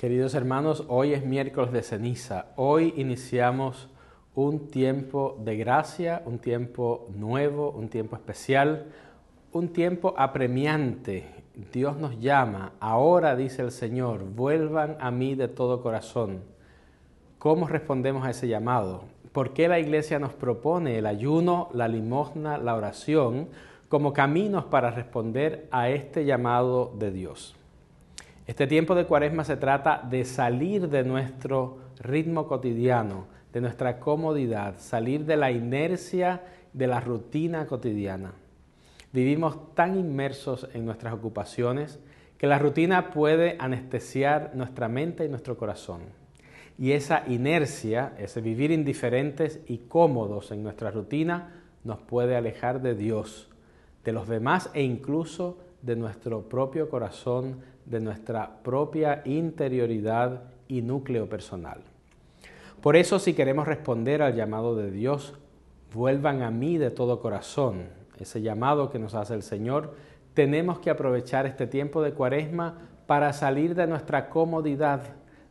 Queridos hermanos, hoy es miércoles de ceniza. Hoy iniciamos un tiempo de gracia, un tiempo nuevo, un tiempo especial, un tiempo apremiante. Dios nos llama. Ahora dice el Señor, vuelvan a mí de todo corazón. ¿Cómo respondemos a ese llamado? ¿Por qué la iglesia nos propone el ayuno, la limosna, la oración como caminos para responder a este llamado de Dios? Este tiempo de cuaresma se trata de salir de nuestro ritmo cotidiano, de nuestra comodidad, salir de la inercia, de la rutina cotidiana. Vivimos tan inmersos en nuestras ocupaciones que la rutina puede anestesiar nuestra mente y nuestro corazón. Y esa inercia, ese vivir indiferentes y cómodos en nuestra rutina, nos puede alejar de Dios, de los demás e incluso de de nuestro propio corazón, de nuestra propia interioridad y núcleo personal. Por eso si queremos responder al llamado de Dios, vuelvan a mí de todo corazón, ese llamado que nos hace el Señor, tenemos que aprovechar este tiempo de cuaresma para salir de nuestra comodidad,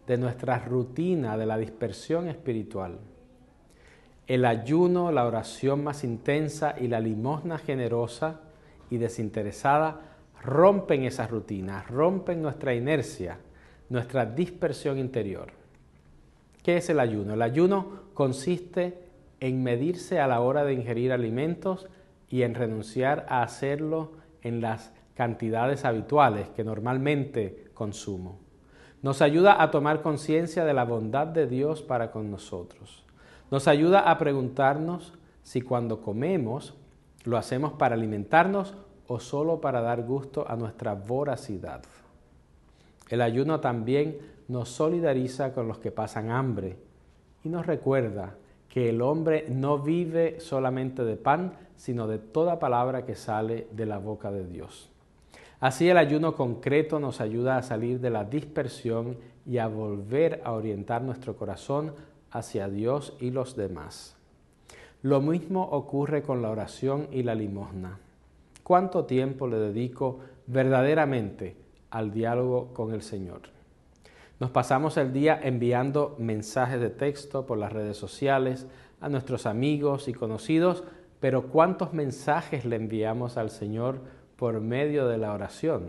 de nuestra rutina, de la dispersión espiritual. El ayuno, la oración más intensa y la limosna generosa y desinteresada rompen esas rutinas, rompen nuestra inercia, nuestra dispersión interior. ¿Qué es el ayuno? El ayuno consiste en medirse a la hora de ingerir alimentos y en renunciar a hacerlo en las cantidades habituales que normalmente consumo. Nos ayuda a tomar conciencia de la bondad de Dios para con nosotros. Nos ayuda a preguntarnos si cuando comemos lo hacemos para alimentarnos o solo para dar gusto a nuestra voracidad. El ayuno también nos solidariza con los que pasan hambre y nos recuerda que el hombre no vive solamente de pan, sino de toda palabra que sale de la boca de Dios. Así el ayuno concreto nos ayuda a salir de la dispersión y a volver a orientar nuestro corazón hacia Dios y los demás. Lo mismo ocurre con la oración y la limosna cuánto tiempo le dedico verdaderamente al diálogo con el Señor. Nos pasamos el día enviando mensajes de texto por las redes sociales a nuestros amigos y conocidos, pero ¿cuántos mensajes le enviamos al Señor por medio de la oración?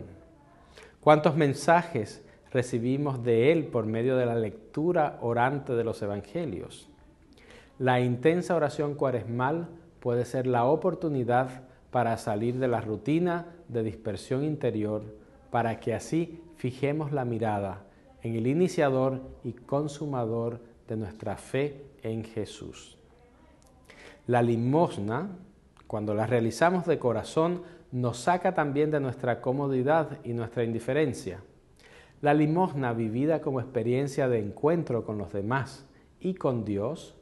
¿Cuántos mensajes recibimos de Él por medio de la lectura orante de los Evangelios? La intensa oración cuaresmal puede ser la oportunidad para salir de la rutina de dispersión interior, para que así fijemos la mirada en el iniciador y consumador de nuestra fe en Jesús. La limosna, cuando la realizamos de corazón, nos saca también de nuestra comodidad y nuestra indiferencia. La limosna vivida como experiencia de encuentro con los demás y con Dios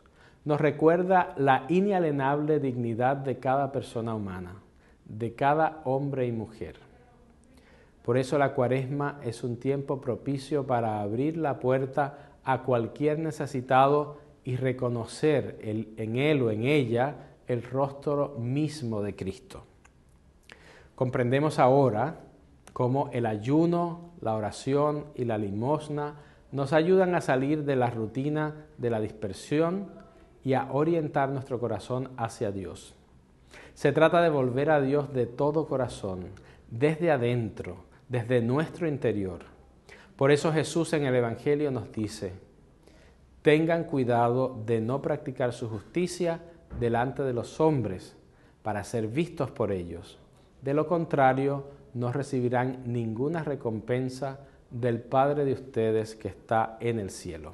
nos recuerda la inalienable dignidad de cada persona humana, de cada hombre y mujer. Por eso la cuaresma es un tiempo propicio para abrir la puerta a cualquier necesitado y reconocer en él o en ella el rostro mismo de Cristo. Comprendemos ahora cómo el ayuno, la oración y la limosna nos ayudan a salir de la rutina de la dispersión y a orientar nuestro corazón hacia Dios. Se trata de volver a Dios de todo corazón, desde adentro, desde nuestro interior. Por eso Jesús en el Evangelio nos dice, tengan cuidado de no practicar su justicia delante de los hombres para ser vistos por ellos. De lo contrario, no recibirán ninguna recompensa del Padre de ustedes que está en el cielo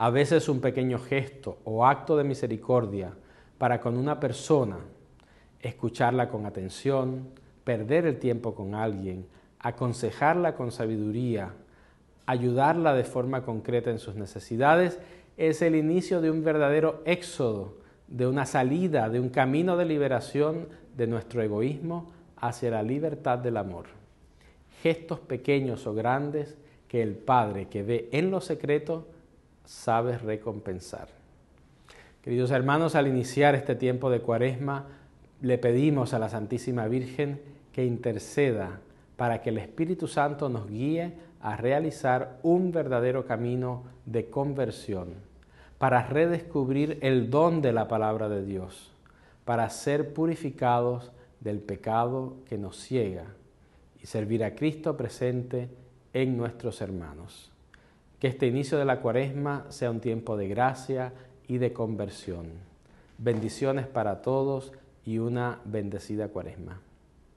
a veces un pequeño gesto o acto de misericordia para con una persona, escucharla con atención, perder el tiempo con alguien, aconsejarla con sabiduría, ayudarla de forma concreta en sus necesidades, es el inicio de un verdadero éxodo, de una salida, de un camino de liberación de nuestro egoísmo hacia la libertad del amor. Gestos pequeños o grandes que el Padre que ve en lo secreto sabes recompensar. Queridos hermanos, al iniciar este tiempo de cuaresma, le pedimos a la Santísima Virgen que interceda para que el Espíritu Santo nos guíe a realizar un verdadero camino de conversión, para redescubrir el don de la palabra de Dios, para ser purificados del pecado que nos ciega y servir a Cristo presente en nuestros hermanos. Que este inicio de la cuaresma sea un tiempo de gracia y de conversión. Bendiciones para todos y una bendecida cuaresma.